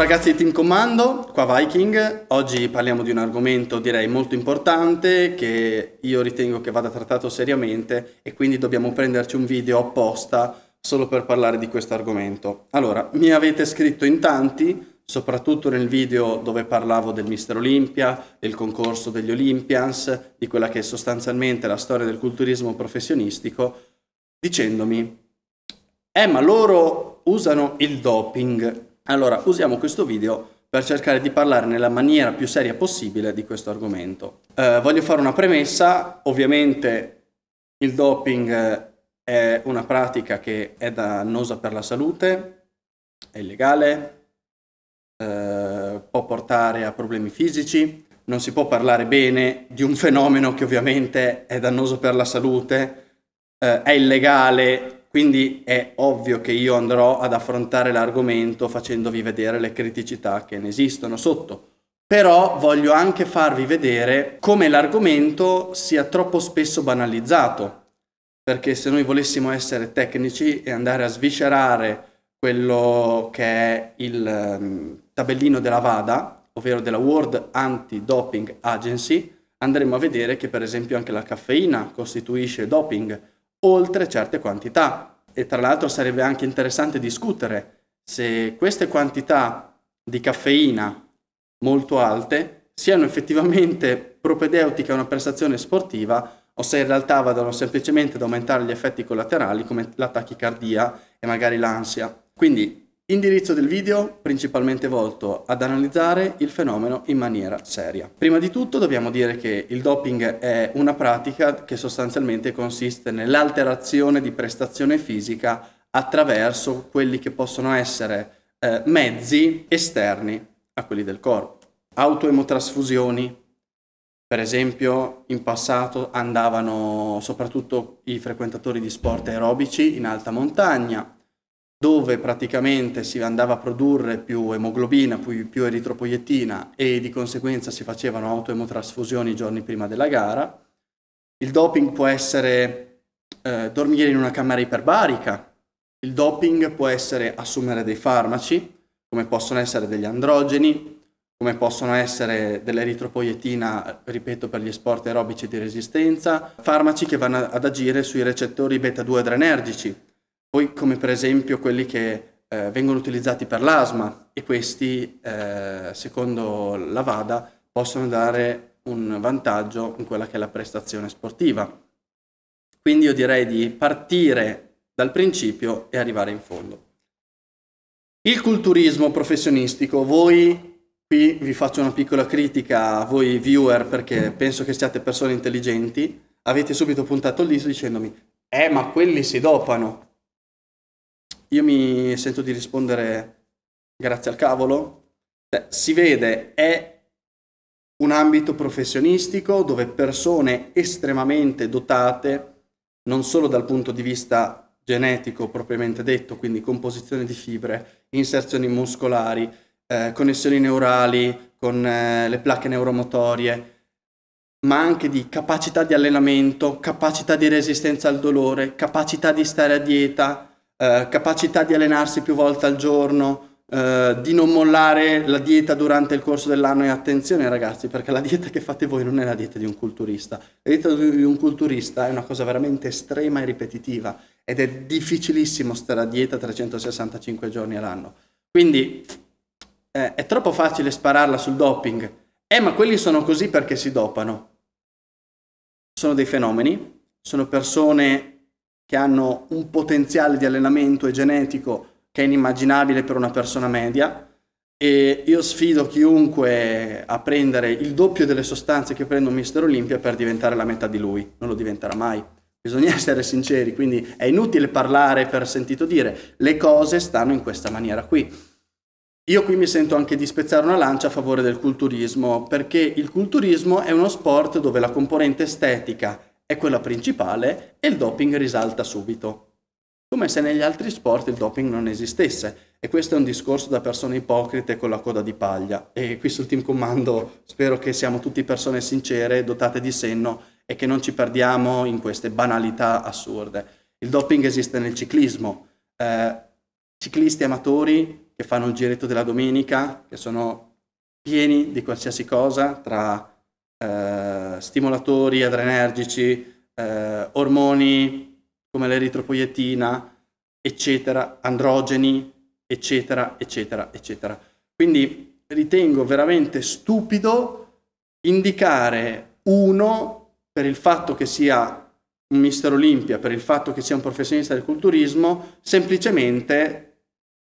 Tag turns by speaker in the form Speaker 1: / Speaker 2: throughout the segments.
Speaker 1: Ciao ragazzi di Team Commando, qua Viking. Oggi parliamo di un argomento direi molto importante che io ritengo che vada trattato seriamente e quindi dobbiamo prenderci un video apposta solo per parlare di questo argomento. Allora, mi avete scritto in tanti, soprattutto nel video dove parlavo del Mister Olimpia, del concorso degli Olympians, di quella che è sostanzialmente la storia del culturismo professionistico, dicendomi, eh ma loro usano il doping allora, usiamo questo video per cercare di parlare nella maniera più seria possibile di questo argomento. Eh, voglio fare una premessa, ovviamente il doping eh, è una pratica che è dannosa per la salute, è illegale, eh, può portare a problemi fisici, non si può parlare bene di un fenomeno che ovviamente è dannoso per la salute, eh, è illegale, quindi è ovvio che io andrò ad affrontare l'argomento facendovi vedere le criticità che ne esistono sotto. Però voglio anche farvi vedere come l'argomento sia troppo spesso banalizzato, perché se noi volessimo essere tecnici e andare a sviscerare quello che è il ehm, tabellino della VADA, ovvero della World Anti-Doping Agency, andremo a vedere che per esempio anche la caffeina costituisce doping, oltre certe quantità. E tra l'altro sarebbe anche interessante discutere se queste quantità di caffeina molto alte siano effettivamente propedeutiche a una prestazione sportiva o se in realtà vadano semplicemente ad aumentare gli effetti collaterali come la tachicardia e magari l'ansia. Quindi Indirizzo del video principalmente volto ad analizzare il fenomeno in maniera seria. Prima di tutto dobbiamo dire che il doping è una pratica che sostanzialmente consiste nell'alterazione di prestazione fisica attraverso quelli che possono essere eh, mezzi esterni a quelli del corpo. Autoemotrasfusioni, per esempio, in passato andavano soprattutto i frequentatori di sport aerobici in alta montagna dove praticamente si andava a produrre più emoglobina, più, più eritropoiettina e di conseguenza si facevano autoemotrasfusioni i giorni prima della gara. Il doping può essere eh, dormire in una camera iperbarica, il doping può essere assumere dei farmaci, come possono essere degli androgeni, come possono essere dell'eritropoietina, ripeto, per gli sport aerobici di resistenza, farmaci che vanno ad agire sui recettori beta-2 adrenergici, poi come per esempio quelli che eh, vengono utilizzati per l'asma e questi, eh, secondo la VADA, possono dare un vantaggio in quella che è la prestazione sportiva. Quindi io direi di partire dal principio e arrivare in fondo. Il culturismo professionistico, voi qui vi faccio una piccola critica a voi viewer perché penso che siate persone intelligenti, avete subito puntato il dito dicendomi, eh ma quelli si dopano, io mi sento di rispondere grazie al cavolo. Beh, si vede, è un ambito professionistico dove persone estremamente dotate, non solo dal punto di vista genetico propriamente detto, quindi composizione di fibre, inserzioni muscolari, eh, connessioni neurali con eh, le placche neuromotorie, ma anche di capacità di allenamento, capacità di resistenza al dolore, capacità di stare a dieta, eh, capacità di allenarsi più volte al giorno, eh, di non mollare la dieta durante il corso dell'anno e attenzione ragazzi perché la dieta che fate voi non è la dieta di un culturista, la dieta di un culturista è una cosa veramente estrema e ripetitiva ed è difficilissimo stare a dieta 365 giorni all'anno. Quindi eh, è troppo facile spararla sul doping. Eh, ma quelli sono così perché si dopano. Sono dei fenomeni, sono persone che hanno un potenziale di allenamento e genetico che è inimmaginabile per una persona media e io sfido chiunque a prendere il doppio delle sostanze che prende un mister Olimpia per diventare la metà di lui, non lo diventerà mai. Bisogna essere sinceri, quindi è inutile parlare per sentito dire, le cose stanno in questa maniera qui. Io qui mi sento anche di spezzare una lancia a favore del culturismo, perché il culturismo è uno sport dove la componente estetica è quella principale e il doping risalta subito. Come se negli altri sport il doping non esistesse. E questo è un discorso da persone ipocrite con la coda di paglia. E qui sul team comando spero che siamo tutti persone sincere, dotate di senno e che non ci perdiamo in queste banalità assurde. Il doping esiste nel ciclismo. Eh, ciclisti amatori che fanno il giretto della domenica, che sono pieni di qualsiasi cosa, tra eh, stimolatori adrenergici, eh, ormoni come l'eritropoietina, eccetera, androgeni, eccetera, eccetera, eccetera. Quindi ritengo veramente stupido indicare uno per il fatto che sia un mister Olimpia, per il fatto che sia un professionista del culturismo, semplicemente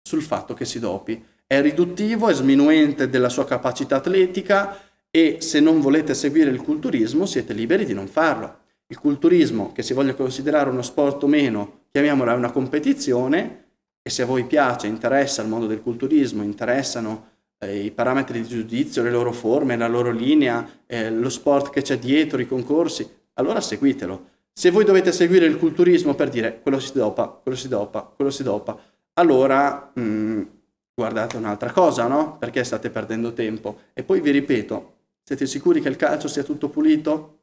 Speaker 1: sul fatto che si dopi. È riduttivo, è sminuente della sua capacità atletica e se non volete seguire il culturismo siete liberi di non farlo. Il culturismo, che si voglia considerare uno sport o meno, chiamiamola una competizione, e se a voi piace, interessa il mondo del culturismo, interessano eh, i parametri di giudizio, le loro forme, la loro linea, eh, lo sport che c'è dietro, i concorsi, allora seguitelo. Se voi dovete seguire il culturismo per dire quello si dopa, quello si dopa, quello si dopa, allora mh, mm, guardate un'altra cosa, no? Perché state perdendo tempo. E poi vi ripeto, siete sicuri che il calcio sia tutto pulito?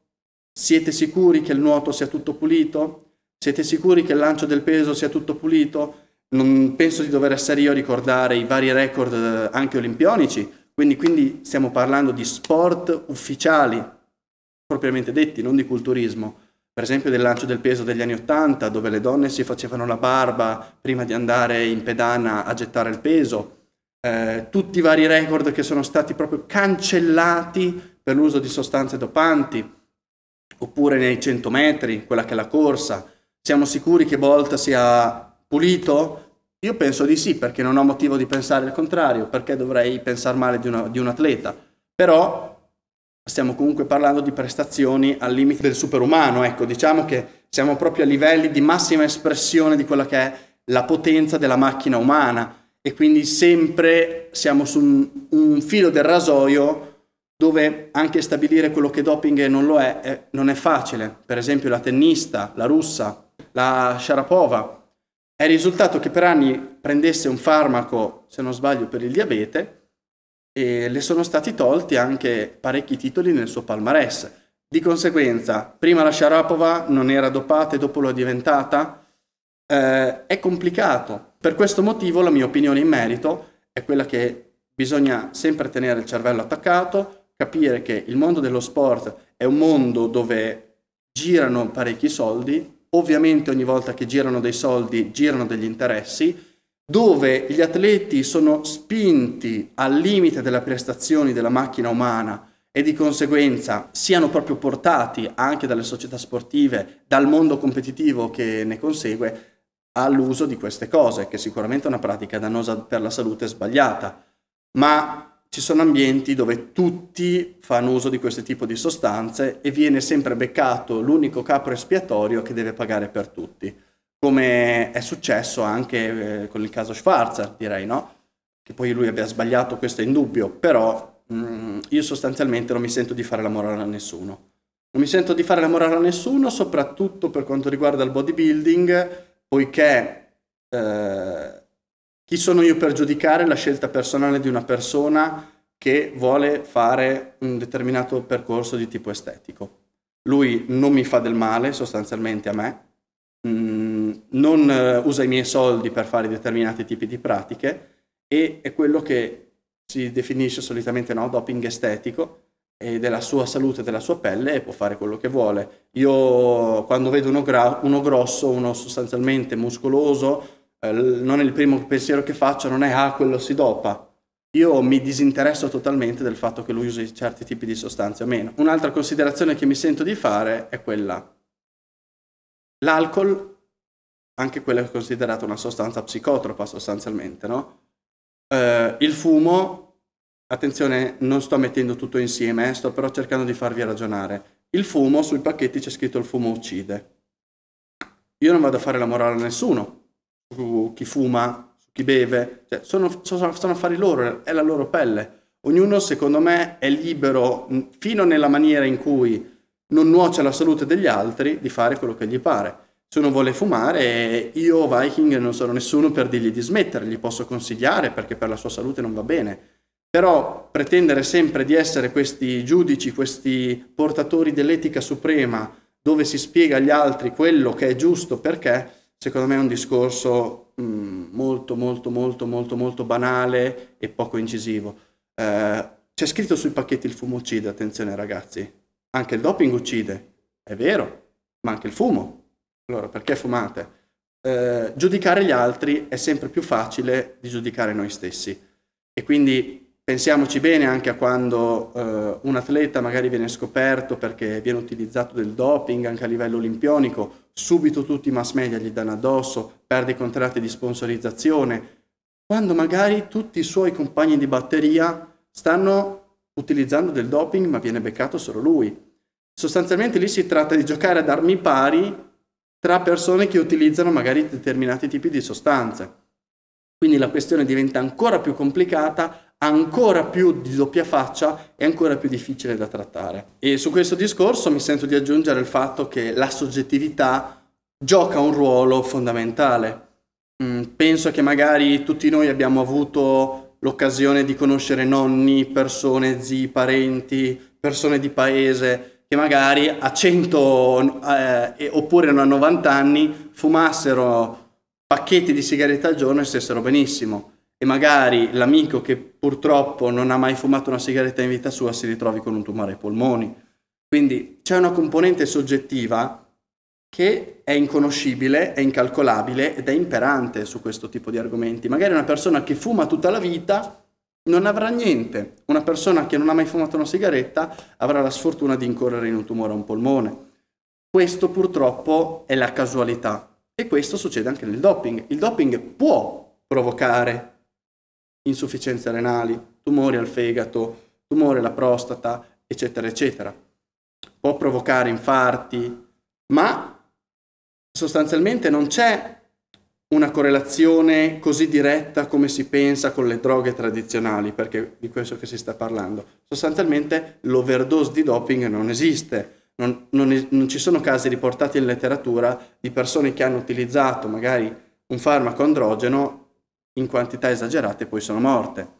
Speaker 1: Siete sicuri che il nuoto sia tutto pulito? Siete sicuri che il lancio del peso sia tutto pulito? Non penso di dover essere io a ricordare i vari record eh, anche olimpionici, quindi, quindi stiamo parlando di sport ufficiali, propriamente detti, non di culturismo per esempio del lancio del peso degli anni Ottanta, dove le donne si facevano la barba prima di andare in pedana a gettare il peso, eh, tutti i vari record che sono stati proprio cancellati per l'uso di sostanze dopanti, oppure nei 100 metri, quella che è la corsa. Siamo sicuri che Bolt sia pulito? Io penso di sì, perché non ho motivo di pensare il contrario, perché dovrei pensare male di, una, di un atleta. Però stiamo comunque parlando di prestazioni al limite del superumano, ecco, diciamo che siamo proprio a livelli di massima espressione di quella che è la potenza della macchina umana e quindi sempre siamo su un, un, filo del rasoio dove anche stabilire quello che doping e non lo è, è, non è facile. Per esempio la tennista, la russa, la Sharapova, è risultato che per anni prendesse un farmaco, se non sbaglio, per il diabete e le sono stati tolti anche parecchi titoli nel suo palmarès. Di conseguenza, prima la Sharapova non era dopata e dopo l'ho diventata, eh, è complicato per questo motivo la mia opinione in merito è quella che bisogna sempre tenere il cervello attaccato, capire che il mondo dello sport è un mondo dove girano parecchi soldi, ovviamente ogni volta che girano dei soldi girano degli interessi, dove gli atleti sono spinti al limite delle prestazioni della macchina umana e di conseguenza siano proprio portati anche dalle società sportive, dal mondo competitivo che ne consegue, all'uso di queste cose, che sicuramente è una pratica dannosa per la salute sbagliata, ma ci sono ambienti dove tutti fanno uso di questo tipo di sostanze e viene sempre beccato l'unico capro espiatorio che deve pagare per tutti, come è successo anche eh, con il caso Schwarzer, direi, no? Che poi lui abbia sbagliato, questo è indubbio, però mh, mm, io sostanzialmente non mi sento di fare la morale a nessuno. Non mi sento di fare la morale a nessuno, soprattutto per quanto riguarda il bodybuilding, poiché eh, chi sono io per giudicare la scelta personale di una persona che vuole fare un determinato percorso di tipo estetico. Lui non mi fa del male sostanzialmente a me, mh, mm, non eh, usa i miei soldi per fare determinati tipi di pratiche e è quello che si definisce solitamente no, doping estetico, e della sua salute, della sua pelle e può fare quello che vuole. Io quando vedo uno, gra- uno grosso, uno sostanzialmente muscoloso, eh, non è il primo pensiero che faccio, non è ah, quello si dopa. Io mi disinteresso totalmente del fatto che lui usi certi tipi di sostanze o meno. Un'altra considerazione che mi sento di fare è quella. L'alcol, anche quella è considerato una sostanza psicotropa sostanzialmente, no? Eh, il fumo attenzione, non sto mettendo tutto insieme, eh, sto però cercando di farvi ragionare. Il fumo, sui pacchetti c'è scritto il fumo uccide. Io non vado a fare la morale a nessuno, su chi fuma, su chi beve, cioè, sono, sono, sono affari loro, è la loro pelle. Ognuno, secondo me, è libero, fino nella maniera in cui non nuoce alla salute degli altri, di fare quello che gli pare. Se uno vuole fumare, io, Viking, non sono nessuno per dirgli di smettere, gli posso consigliare perché per la sua salute non va bene però pretendere sempre di essere questi giudici, questi portatori dell'etica suprema, dove si spiega agli altri quello che è giusto perché, secondo me è un discorso mh, mm, molto, molto, molto, molto, molto banale e poco incisivo. Eh, c'è scritto sui pacchetti il fumo uccide, attenzione ragazzi, anche il doping uccide, è vero, ma anche il fumo. Allora, perché fumate? Eh, giudicare gli altri è sempre più facile di giudicare noi stessi. E quindi Pensiamoci bene anche a quando eh, un atleta magari viene scoperto perché viene utilizzato del doping anche a livello olimpionico, subito tutti i mass media gli danno addosso, perde i contratti di sponsorizzazione, quando magari tutti i suoi compagni di batteria stanno utilizzando del doping ma viene beccato solo lui. Sostanzialmente lì si tratta di giocare ad armi pari tra persone che utilizzano magari determinati tipi di sostanze. Quindi la questione diventa ancora più complicata ancora più di doppia faccia e ancora più difficile da trattare. E su questo discorso mi sento di aggiungere il fatto che la soggettività gioca un ruolo fondamentale. Mm, penso che magari tutti noi abbiamo avuto l'occasione di conoscere nonni, persone, zii, parenti, persone di paese che magari a 100 eh, oppure a 90 anni fumassero pacchetti di sigarette al giorno e stessero benissimo magari l'amico che purtroppo non ha mai fumato una sigaretta in vita sua si ritrovi con un tumore ai polmoni. Quindi c'è una componente soggettiva che è inconoscibile, è incalcolabile ed è imperante su questo tipo di argomenti. Magari una persona che fuma tutta la vita non avrà niente, una persona che non ha mai fumato una sigaretta avrà la sfortuna di incorrere in un tumore a un polmone. Questo purtroppo è la casualità e questo succede anche nel doping. Il doping può provocare insufficienze renali, tumori al fegato, tumore alla prostata, eccetera, eccetera. Può provocare infarti, ma sostanzialmente non c'è una correlazione così diretta come si pensa con le droghe tradizionali, perché di questo che si sta parlando. Sostanzialmente l'overdose di doping non esiste, non, non, non ci sono casi riportati in letteratura di persone che hanno utilizzato magari un farmaco androgeno in quantità esagerate poi sono morte.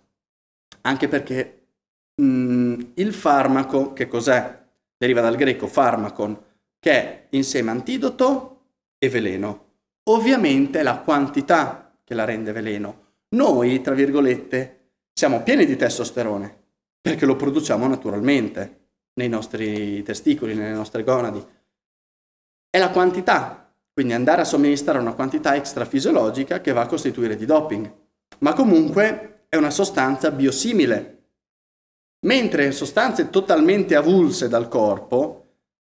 Speaker 1: Anche perché mh, il farmaco, che cos'è? Deriva dal greco farmacon, che è insieme antidoto e veleno. Ovviamente è la quantità che la rende veleno. Noi, tra virgolette, siamo pieni di testosterone perché lo produciamo naturalmente nei nostri testicoli, nelle nostre gonadi. È la quantità quindi andare a somministrare una quantità extrafisiologica che va a costituire di doping. Ma comunque è una sostanza biosimile. Mentre sostanze totalmente avulse dal corpo,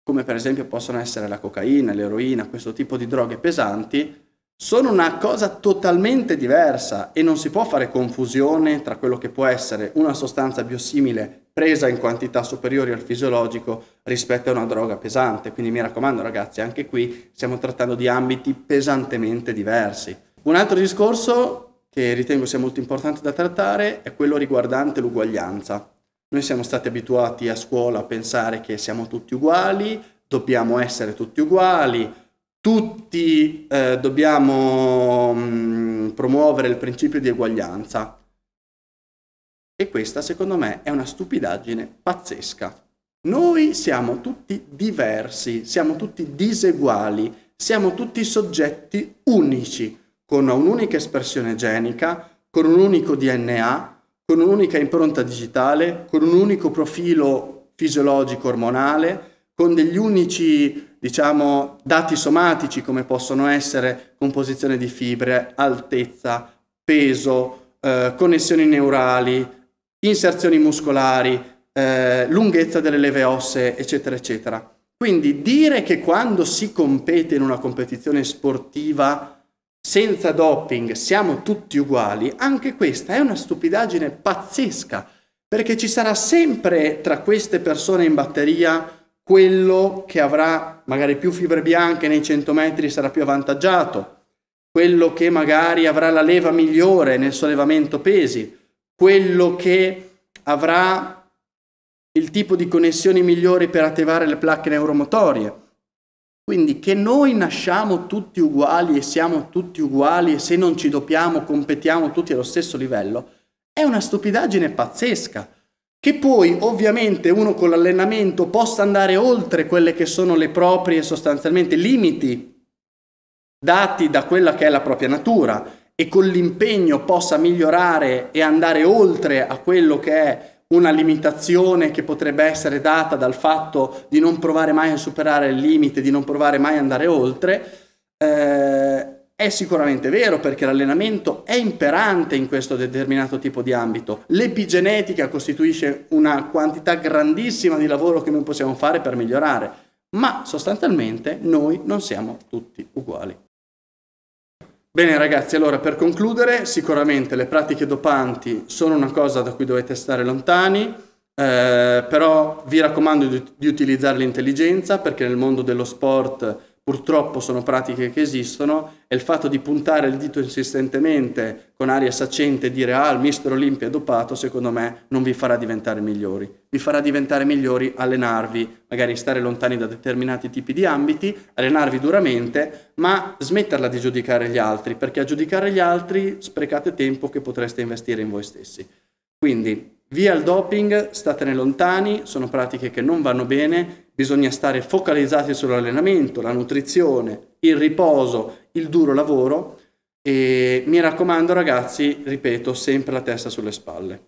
Speaker 1: come per esempio possono essere la cocaina, l'eroina, questo tipo di droghe pesanti, sono una cosa totalmente diversa e non si può fare confusione tra quello che può essere una sostanza biosimile presa in quantità superiori al fisiologico rispetto a una droga pesante. Quindi mi raccomando ragazzi, anche qui stiamo trattando di ambiti pesantemente diversi. Un altro discorso che ritengo sia molto importante da trattare è quello riguardante l'uguaglianza. Noi siamo stati abituati a scuola a pensare che siamo tutti uguali, dobbiamo essere tutti uguali, tutti eh, dobbiamo mh, mm, promuovere il principio di uguaglianza. E questa secondo me è una stupidaggine pazzesca. Noi siamo tutti diversi, siamo tutti diseguali, siamo tutti soggetti unici, con un'unica espressione genica, con un unico DNA, con un'unica impronta digitale, con un unico profilo fisiologico ormonale, con degli unici, diciamo, dati somatici come possono essere composizione di fibre, altezza, peso, eh, connessioni neurali, inserzioni muscolari, eh, lunghezza delle leve ossee, eccetera, eccetera. Quindi dire che quando si compete in una competizione sportiva senza doping siamo tutti uguali, anche questa è una stupidaggine pazzesca, perché ci sarà sempre tra queste persone in batteria quello che avrà magari più fibre bianche nei 100 metri sarà più avvantaggiato, quello che magari avrà la leva migliore nel sollevamento pesi, quello che avrà il tipo di connessioni migliori per attivare le placche neuromotorie. Quindi che noi nasciamo tutti uguali e siamo tutti uguali e se non ci doppiamo competiamo tutti allo stesso livello, è una stupidaggine pazzesca. Che poi ovviamente uno con l'allenamento possa andare oltre quelle che sono le proprie sostanzialmente limiti dati da quella che è la propria natura e con l'impegno possa migliorare e andare oltre a quello che è una limitazione che potrebbe essere data dal fatto di non provare mai a superare il limite, di non provare mai ad andare oltre, eh, è sicuramente vero perché l'allenamento è imperante in questo determinato tipo di ambito. L'epigenetica costituisce una quantità grandissima di lavoro che noi possiamo fare per migliorare, ma sostanzialmente noi non siamo tutti uguali. Bene ragazzi, allora per concludere, sicuramente le pratiche dopanti sono una cosa da cui dovete stare lontani, eh, però vi raccomando di, di utilizzare l'intelligenza perché nel mondo dello sport purtroppo sono pratiche che esistono e il fatto di puntare il dito insistentemente con aria saccente e dire ah il mister Olimpia è dopato secondo me non vi farà diventare migliori vi farà diventare migliori allenarvi magari stare lontani da determinati tipi di ambiti allenarvi duramente ma smetterla di giudicare gli altri perché a giudicare gli altri sprecate tempo che potreste investire in voi stessi quindi Via il doping, statene lontani, sono pratiche che non vanno bene, bisogna stare focalizzati sull'allenamento, la nutrizione, il riposo, il duro lavoro e mi raccomando ragazzi, ripeto, sempre la testa sulle spalle.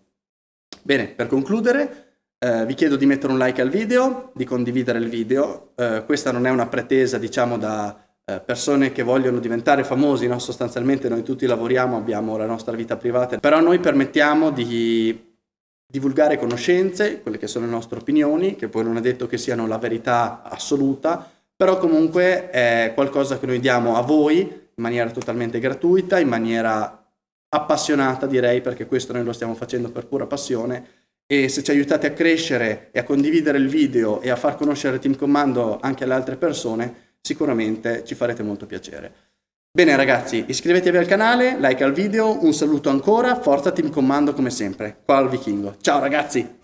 Speaker 1: Bene, per concludere eh, vi chiedo di mettere un like al video, di condividere il video, eh, questa non è una pretesa diciamo da eh, persone che vogliono diventare famosi, no? sostanzialmente noi tutti lavoriamo, abbiamo la nostra vita privata, però noi permettiamo di divulgare conoscenze, quelle che sono le nostre opinioni, che poi non è detto che siano la verità assoluta, però comunque è qualcosa che noi diamo a voi in maniera totalmente gratuita, in maniera appassionata direi, perché questo noi lo stiamo facendo per pura passione e se ci aiutate a crescere e a condividere il video e a far conoscere Team Commando anche alle altre persone, sicuramente ci farete molto piacere. Bene ragazzi, iscrivetevi al canale, like al video, un saluto ancora, forza Team comando come sempre, qua al Vichingo. Ciao ragazzi!